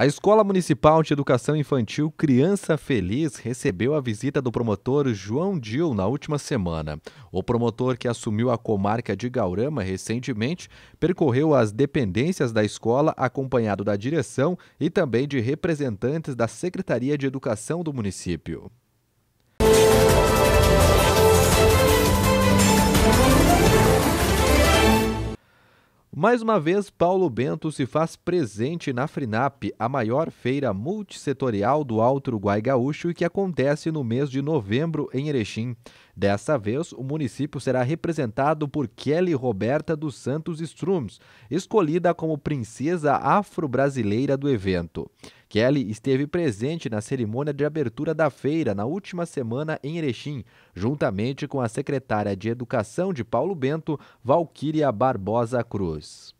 A Escola Municipal de Educação Infantil Criança Feliz recebeu a visita do promotor João Dil na última semana. O promotor que assumiu a comarca de Gaurama recentemente percorreu as dependências da escola acompanhado da direção e também de representantes da Secretaria de Educação do município. Mais uma vez, Paulo Bento se faz presente na FRINAP, a maior feira multissetorial do Alto Uruguai Gaúcho e que acontece no mês de novembro em Erechim. Dessa vez, o município será representado por Kelly Roberta dos Santos Strums, escolhida como princesa afro-brasileira do evento. Kelly esteve presente na cerimônia de abertura da feira na última semana em Erechim, juntamente com a secretária de Educação de Paulo Bento, Valquíria Barbosa Cruz.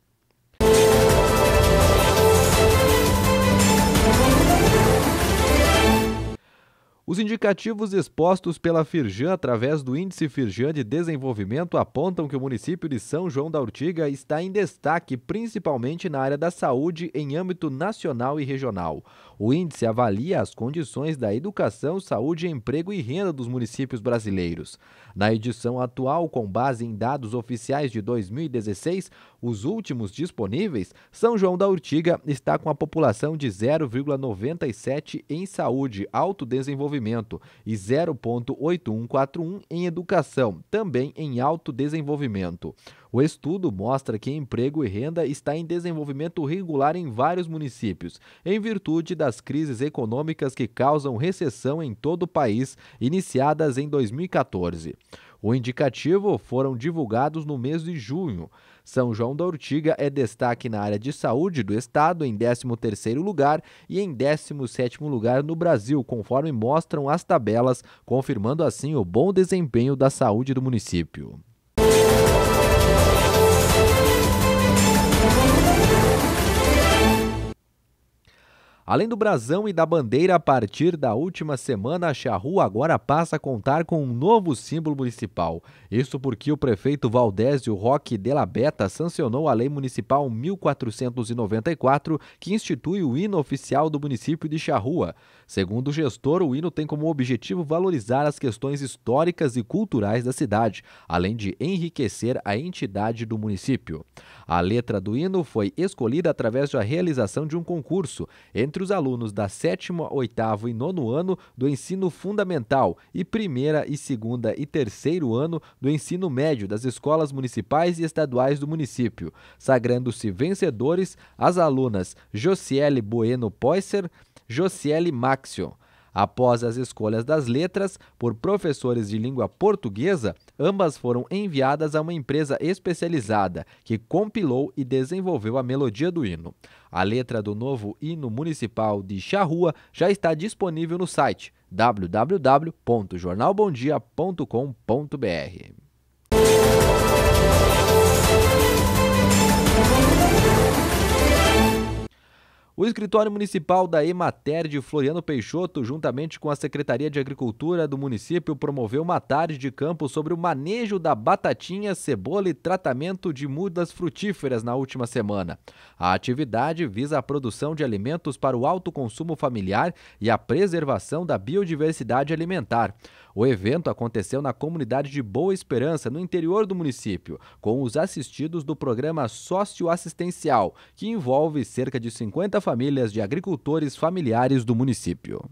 Os indicativos expostos pela Firjan através do Índice Firjan de Desenvolvimento apontam que o município de São João da Urtiga está em destaque, principalmente na área da saúde, em âmbito nacional e regional. O índice avalia as condições da educação, saúde, emprego e renda dos municípios brasileiros. Na edição atual, com base em dados oficiais de 2016, os últimos disponíveis, São João da Urtiga está com a população de 0,97 em saúde, autodesenvolvimento e 0,8141 em educação, também em autodesenvolvimento. O estudo mostra que emprego e renda está em desenvolvimento regular em vários municípios, em virtude das crises econômicas que causam recessão em todo o país, iniciadas em 2014. O indicativo foram divulgados no mês de junho. São João da Ortiga é destaque na área de saúde do estado em 13º lugar e em 17º lugar no Brasil, conforme mostram as tabelas, confirmando assim o bom desempenho da saúde do município. Além do brasão e da bandeira, a partir da última semana, a charrua agora passa a contar com um novo símbolo municipal. Isso porque o prefeito Valdésio Roque Della Beta sancionou a Lei Municipal 1494, que institui o hino oficial do município de Charrua. Segundo o gestor, o hino tem como objetivo valorizar as questões históricas e culturais da cidade, além de enriquecer a entidade do município. A letra do hino foi escolhida através da realização de um concurso entre os alunos da sétima, oitavo e nono ano do ensino fundamental e primeira e segunda e terceiro ano do ensino médio das escolas municipais e estaduais do município, sagrando-se vencedores as alunas Josiele Bueno Poisser, Josiele Maxion, Após as escolhas das letras por professores de língua portuguesa, ambas foram enviadas a uma empresa especializada que compilou e desenvolveu a melodia do hino. A letra do novo hino municipal de Charrua já está disponível no site www.jornalbomdia.com.br. escritório municipal da Emater de Floriano Peixoto, juntamente com a Secretaria de Agricultura do município, promoveu uma tarde de campo sobre o manejo da batatinha, cebola e tratamento de mudas frutíferas na última semana. A atividade visa a produção de alimentos para o alto consumo familiar e a preservação da biodiversidade alimentar. O evento aconteceu na comunidade de Boa Esperança, no interior do município, com os assistidos do programa socioassistencial, que envolve cerca de 50 famílias de agricultores familiares do município.